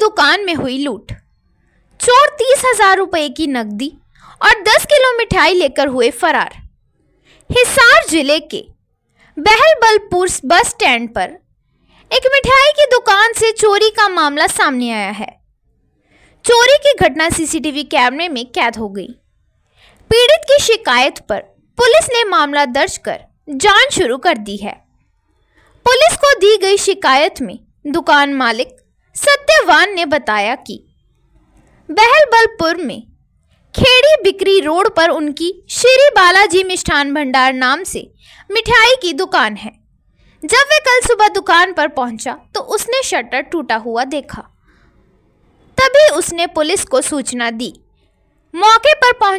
दुकान में हुई लूट चोर तीस हजार रुपये की नकदी और दस किलो मिठाई लेकर हुए फरार हिसार जिले के बहलबलपुर बस स्टैंड पर एक मिठाई की दुकान से चोरी का मामला सामने आया है चोरी की घटना सीसीटीवी कैमरे में कैद हो गई पीड़ित की शिकायत पर पुलिस ने मामला दर्ज कर जांच शुरू कर दी है पुलिस को दी गई शिकायत में दुकान मालिक सत्यवान ने बताया कि बहलबलपुर में खेड़ी बिक्री रोड पर उनकी श्री बालाजी मिष्ठान भंडार नाम से मिठाई की दुकान है जब वे कल सुबह दुकान पर पहुंचा तो उसने शटर टूटा हुआ देखा तभी उसने पुलिस को सूचना दी मौके पर पहुंच